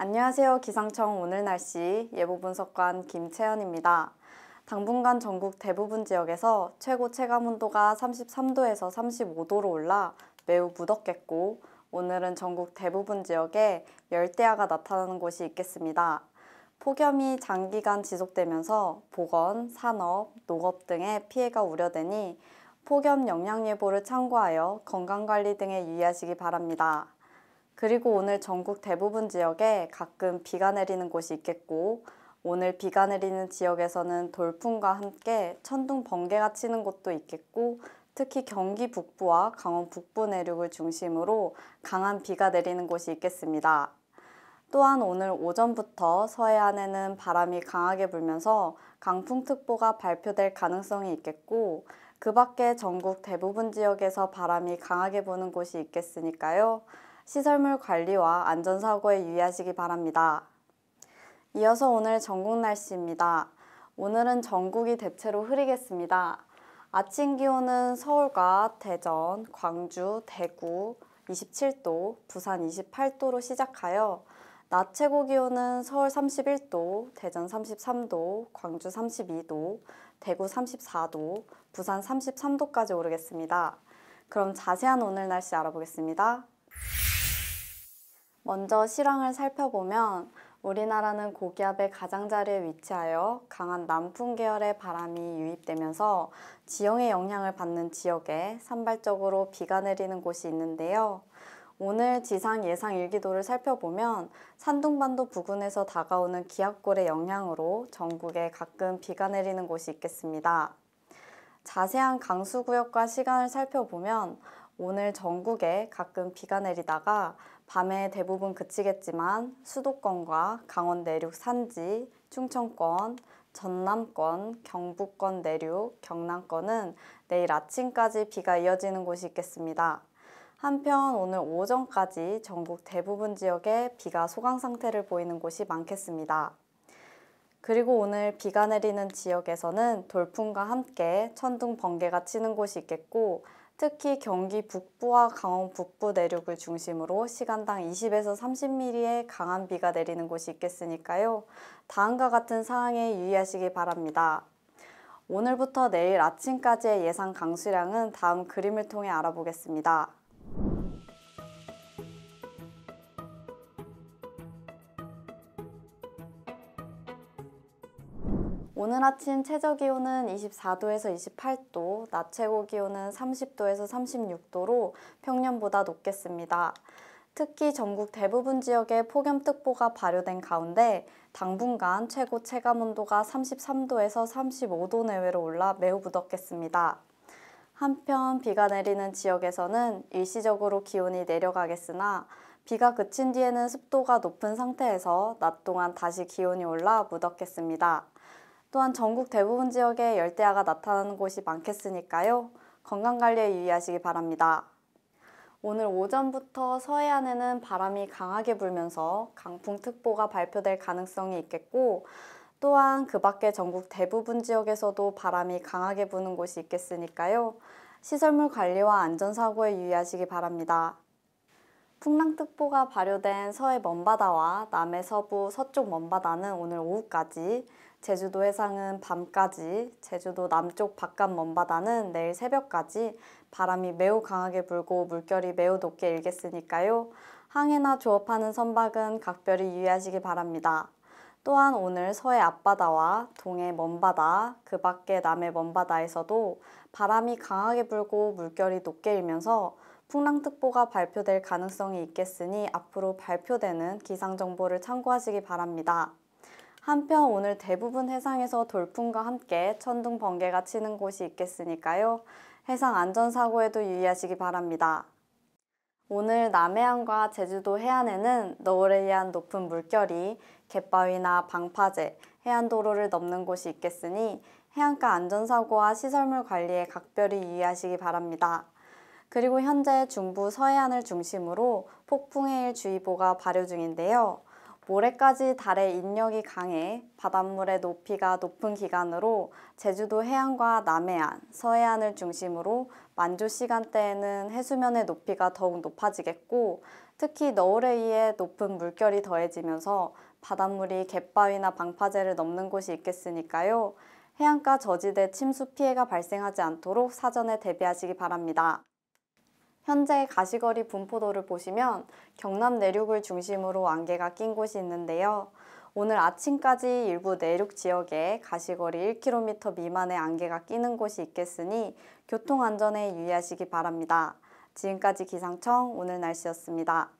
안녕하세요. 기상청 오늘 날씨 예보 분석관 김채연입니다. 당분간 전국 대부분 지역에서 최고 체감 온도가 33도에서 35도로 올라 매우 무덥겠고 오늘은 전국 대부분 지역에 열대야가 나타나는 곳이 있겠습니다. 폭염이 장기간 지속되면서 보건, 산업, 농업 등의 피해가 우려되니 폭염 영향 예보를 참고하여 건강관리 등에 유의하시기 바랍니다. 그리고 오늘 전국 대부분 지역에 가끔 비가 내리는 곳이 있겠고 오늘 비가 내리는 지역에서는 돌풍과 함께 천둥 번개가 치는 곳도 있겠고 특히 경기 북부와 강원 북부 내륙을 중심으로 강한 비가 내리는 곳이 있겠습니다. 또한 오늘 오전부터 서해안에는 바람이 강하게 불면서 강풍특보가 발표될 가능성이 있겠고 그 밖에 전국 대부분 지역에서 바람이 강하게 부는 곳이 있겠으니까요. 시설물 관리와 안전사고에 유의하시기 바랍니다. 이어서 오늘 전국 날씨입니다. 오늘은 전국이 대체로 흐리겠습니다. 아침 기온은 서울과 대전, 광주, 대구 27도, 부산 28도로 시작하여 낮 최고 기온은 서울 31도, 대전 33도, 광주 32도, 대구 34도, 부산 33도까지 오르겠습니다. 그럼 자세한 오늘 날씨 알아보겠습니다. 먼저 실황을 살펴보면 우리나라는 고기압의 가장자리에 위치하여 강한 남풍 계열의 바람이 유입되면서 지형의 영향을 받는 지역에 산발적으로 비가 내리는 곳이 있는데요. 오늘 지상 예상 일기도를 살펴보면 산둥반도 부근에서 다가오는 기압골의 영향으로 전국에 가끔 비가 내리는 곳이 있겠습니다. 자세한 강수구역과 시간을 살펴보면 오늘 전국에 가끔 비가 내리다가 밤에 대부분 그치겠지만 수도권과 강원 내륙 산지, 충청권, 전남권, 경북권 내륙, 경남권은 내일 아침까지 비가 이어지는 곳이 있겠습니다. 한편 오늘 오전까지 전국 대부분 지역에 비가 소강 상태를 보이는 곳이 많겠습니다. 그리고 오늘 비가 내리는 지역에서는 돌풍과 함께 천둥 번개가 치는 곳이 있겠고 특히 경기 북부와 강원 북부 내륙을 중심으로 시간당 20에서 30mm의 강한 비가 내리는 곳이 있겠으니까요. 다음과 같은 사항에 유의하시기 바랍니다. 오늘부터 내일 아침까지의 예상 강수량은 다음 그림을 통해 알아보겠습니다. 오늘 아침 최저 기온은 24도에서 28도, 낮 최고 기온은 30도에서 36도로 평년보다 높겠습니다. 특히 전국 대부분 지역에 폭염특보가 발효된 가운데 당분간 최고 체감온도가 33도에서 35도 내외로 올라 매우 무덥겠습니다. 한편 비가 내리는 지역에서는 일시적으로 기온이 내려가겠으나 비가 그친 뒤에는 습도가 높은 상태에서 낮 동안 다시 기온이 올라 무덥겠습니다. 또한 전국 대부분 지역에 열대야가 나타나는 곳이 많겠으니까요. 건강관리에 유의하시기 바랍니다. 오늘 오전부터 서해안에는 바람이 강하게 불면서 강풍특보가 발표될 가능성이 있겠고 또한 그 밖에 전국 대부분 지역에서도 바람이 강하게 부는 곳이 있겠으니까요. 시설물 관리와 안전사고에 유의하시기 바랍니다. 풍랑특보가 발효된 서해 먼바다와 남해 서부 서쪽 먼바다는 오늘 오후까지 제주도 해상은 밤까지, 제주도 남쪽 바깥 먼바다는 내일 새벽까지 바람이 매우 강하게 불고 물결이 매우 높게 일겠으니까요. 항해나 조업하는 선박은 각별히 유의하시기 바랍니다. 또한 오늘 서해 앞바다와 동해 먼바다, 그 밖에 남해 먼바다에서도 바람이 강하게 불고 물결이 높게 일면서 풍랑특보가 발표될 가능성이 있겠으니 앞으로 발표되는 기상정보를 참고하시기 바랍니다. 한편 오늘 대부분 해상에서 돌풍과 함께 천둥 번개가 치는 곳이 있겠으니까요. 해상 안전사고에도 유의하시기 바랍니다. 오늘 남해안과 제주도 해안에는 너울에 의한 높은 물결이 갯바위나 방파제, 해안도로를 넘는 곳이 있겠으니 해안가 안전사고와 시설물 관리에 각별히 유의하시기 바랍니다. 그리고 현재 중부 서해안을 중심으로 폭풍해일 주의보가 발효 중인데요. 모레까지 달의 인력이 강해 바닷물의 높이가 높은 기간으로 제주도 해안과 남해안, 서해안을 중심으로 만조 시간대에는 해수면의 높이가 더욱 높아지겠고 특히 너울에 의해 높은 물결이 더해지면서 바닷물이 갯바위나 방파제를 넘는 곳이 있겠으니까요. 해안가 저지대 침수 피해가 발생하지 않도록 사전에 대비하시기 바랍니다. 현재 가시거리 분포도를 보시면 경남 내륙을 중심으로 안개가 낀 곳이 있는데요. 오늘 아침까지 일부 내륙 지역에 가시거리 1km 미만의 안개가 끼는 곳이 있겠으니 교통안전에 유의하시기 바랍니다. 지금까지 기상청 오늘 날씨였습니다.